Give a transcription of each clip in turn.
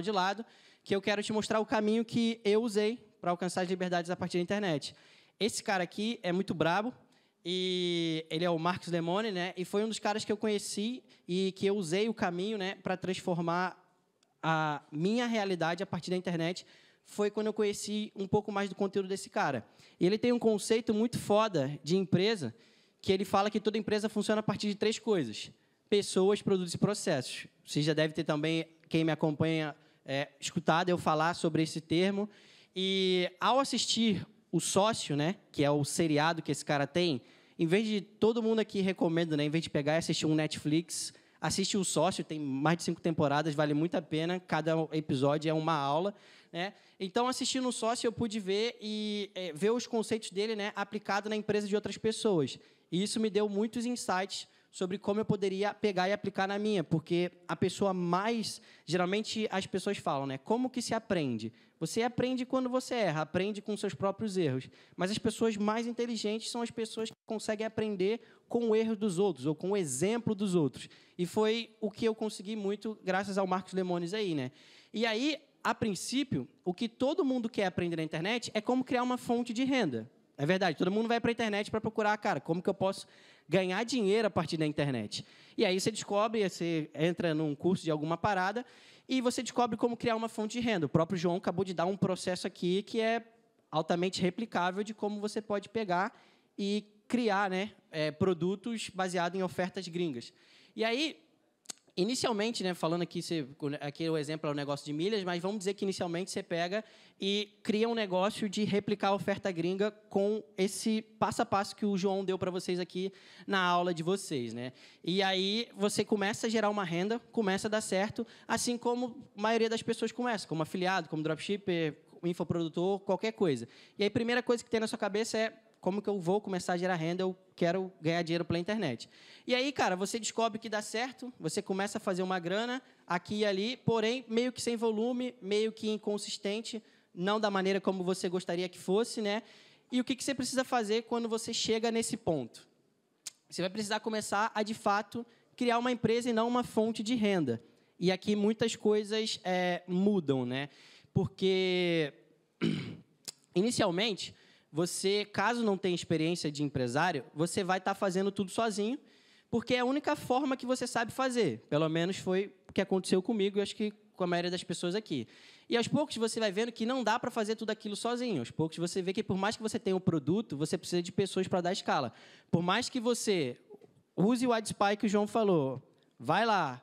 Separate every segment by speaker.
Speaker 1: de lado, que eu quero te mostrar o caminho que eu usei para alcançar as liberdades a partir da internet. Esse cara aqui é muito brabo e ele é o Marcos Demone, né? E foi um dos caras que eu conheci e que eu usei o caminho, né, para transformar a minha realidade a partir da internet. Foi quando eu conheci um pouco mais do conteúdo desse cara. E ele tem um conceito muito foda de empresa, que ele fala que toda empresa funciona a partir de três coisas: pessoas, produtos e processos. Você já deve ter também quem me acompanha é, escutado eu falar sobre esse termo. E ao assistir o sócio, né, que é o seriado que esse cara tem, em vez de todo mundo aqui recomendo, né, em vez de pegar e assistir um Netflix, assiste o sócio, tem mais de cinco temporadas, vale muito a pena, cada episódio é uma aula, né? Então assistindo o sócio eu pude ver e é, ver os conceitos dele, né, aplicado na empresa de outras pessoas. E isso me deu muitos insights sobre como eu poderia pegar e aplicar na minha, porque a pessoa mais, geralmente as pessoas falam, né? Como que se aprende? Você aprende quando você erra, aprende com seus próprios erros. Mas as pessoas mais inteligentes são as pessoas que conseguem aprender com o erro dos outros ou com o exemplo dos outros. E foi o que eu consegui muito graças ao Marcos Lemones aí, né? E aí, a princípio, o que todo mundo quer aprender na internet é como criar uma fonte de renda. É verdade, todo mundo vai para a internet para procurar, cara, como que eu posso ganhar dinheiro a partir da internet. E aí você descobre, você entra num curso de alguma parada e você descobre como criar uma fonte de renda. O próprio João acabou de dar um processo aqui que é altamente replicável de como você pode pegar e criar né, é, produtos baseados em ofertas gringas. E aí, inicialmente, né, falando aqui, você, aqui o exemplo é o negócio de milhas, mas vamos dizer que inicialmente você pega e cria um negócio de replicar a oferta gringa com esse passo a passo que o João deu para vocês aqui na aula de vocês, né? E aí você começa a gerar uma renda, começa a dar certo, assim como a maioria das pessoas começa, como afiliado, como dropshipper, infoprodutor, qualquer coisa. E aí a primeira coisa que tem na sua cabeça é como que eu vou começar a gerar renda? Eu quero ganhar dinheiro pela internet. E aí, cara, você descobre que dá certo, você começa a fazer uma grana aqui e ali, porém meio que sem volume, meio que inconsistente, não da maneira como você gostaria que fosse, né? E o que, você precisa fazer quando você chega nesse ponto? Você vai precisar começar a, de fato, criar uma empresa e não uma fonte de renda. E aqui muitas coisas é, mudam, né? Porque, inicialmente, você, caso não tenha experiência de empresário, você vai estar tá fazendo tudo sozinho, porque é a única forma que você sabe fazer. Pelo menos foi o que aconteceu comigo e acho que com a maioria das pessoas aqui. E aos poucos você vai vendo que não dá para fazer tudo aquilo sozinho. Aos poucos você vê que por mais que você tenha um produto, você precisa de pessoas para dar escala. Por mais que você use o AdSpy que o João falou, vai lá,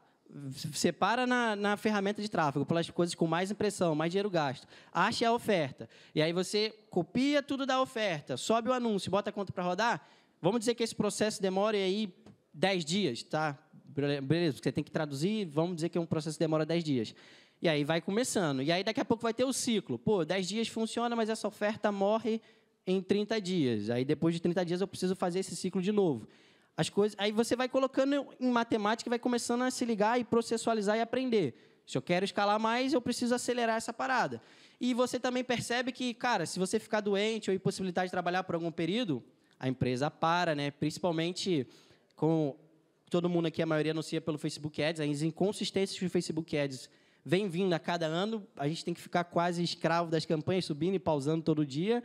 Speaker 1: separa na, na ferramenta de tráfego pelas coisas com mais impressão, mais dinheiro gasto. Ache a oferta. E aí você copia tudo da oferta, sobe o anúncio, bota a conta para rodar. Vamos dizer que esse processo demore aí 10 dias, tá? Beleza, você tem que traduzir, vamos dizer que é um processo que demora 10 dias. E aí vai começando. E aí daqui a pouco vai ter o ciclo. Pô, 10 dias funciona, mas essa oferta morre em 30 dias. Aí depois de 30 dias eu preciso fazer esse ciclo de novo as coisas. Aí você vai colocando em matemática, vai começando a se ligar e processualizar e aprender. Se eu quero escalar mais, eu preciso acelerar essa parada. E você também percebe que, cara, se você ficar doente ou impossibilidade de trabalhar por algum período, a empresa para, né? Principalmente com todo mundo aqui, a maioria anuncia pelo Facebook Ads, as inconsistências que o Facebook Ads vem vindo a cada ano, a gente tem que ficar quase escravo das campanhas, subindo e pausando todo dia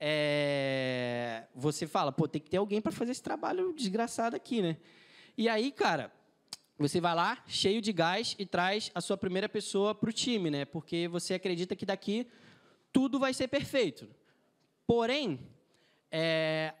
Speaker 1: é, você fala, pô, tem que ter alguém para fazer esse trabalho desgraçado aqui, né? E aí, cara, você vai lá cheio de gás e traz a sua primeira pessoa para o time, né? Porque você acredita que daqui tudo vai ser perfeito. Porém, é,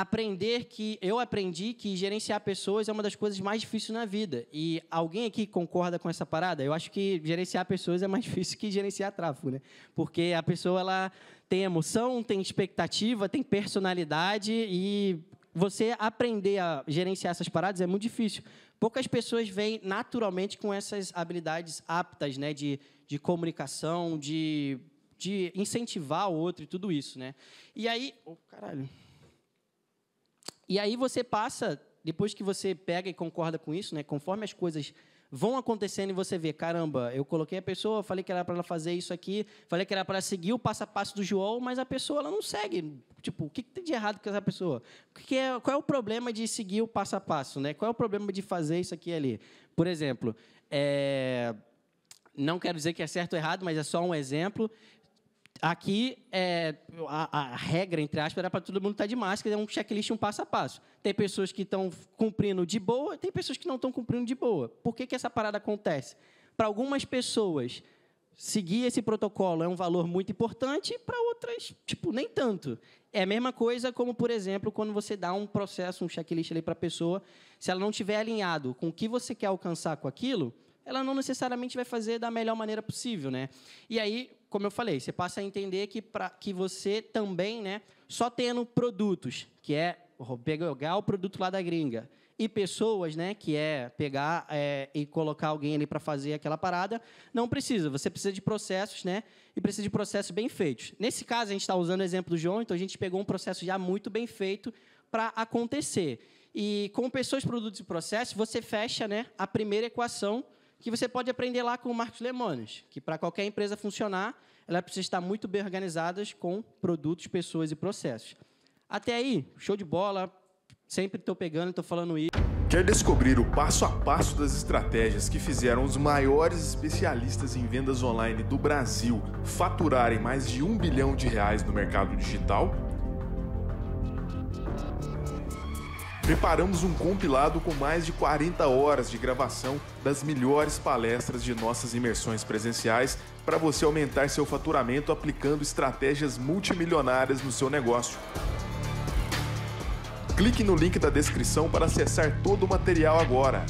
Speaker 1: aprender que eu aprendi que gerenciar pessoas é uma das coisas mais difíceis na vida. E alguém aqui concorda com essa parada? Eu acho que gerenciar pessoas é mais difícil que gerenciar tráfego, né? Porque a pessoa ela tem emoção, tem expectativa, tem personalidade e você aprender a gerenciar essas paradas é muito difícil. Poucas pessoas vêm naturalmente com essas habilidades aptas, né, de, de comunicação, de, de incentivar o outro e tudo isso, né? E aí, oh, caralho. E aí você passa, depois que você pega e concorda com isso, né, conforme as coisas vão acontecendo e você vê, caramba, eu coloquei a pessoa, falei que era para ela fazer isso aqui, falei que era para seguir o passo a passo do João, mas a pessoa ela não segue. Tipo, o que, tem de errado com essa pessoa? Que é, qual é o problema de seguir o passo a passo, né? Qual é o problema de fazer isso aqui e ali? Por exemplo, é, não quero dizer que é certo ou errado, mas é só um exemplo. Aqui, é, a, a, regra, entre aspas, era para todo mundo estar tá de máscara, é um checklist, um passo a passo. Tem pessoas que estão cumprindo de boa, tem pessoas que não estão cumprindo de boa. Por que, que essa parada acontece? Para algumas pessoas, seguir esse protocolo é um valor muito importante, para outras, tipo, nem tanto. É a mesma coisa como, por exemplo, quando você dá um processo, um checklist ali para a pessoa, se ela não estiver alinhado com o que você quer alcançar com aquilo, ela não necessariamente vai fazer da melhor maneira possível, né? E aí, como eu falei, você passa a entender que para que você também, né, só tendo produtos, que é pegar o produto lá da gringa, e pessoas, né, que é pegar é, e colocar alguém ali para fazer aquela parada, não precisa. Você precisa de processos, né, e precisa de processos bem feitos. Nesse caso, a gente está usando o exemplo do João, então a gente pegou um processo já muito bem feito para acontecer. E com pessoas, produtos e processos, você fecha, né, a primeira equação que você pode aprender lá com o Marcos Lemones, que para qualquer empresa funcionar, ela precisa estar muito bem organizada com produtos, pessoas e processos. Até aí, show de bola, sempre estou pegando, estou falando isso. Quer descobrir o passo a passo das estratégias que fizeram os maiores especialistas em vendas online do Brasil faturarem mais de um bilhão de reais no mercado digital? Preparamos um compilado com mais de 40 horas de gravação das melhores palestras de nossas imersões presenciais para você aumentar seu faturamento aplicando estratégias multimilionárias no seu negócio. Clique no link da descrição para acessar todo o material agora.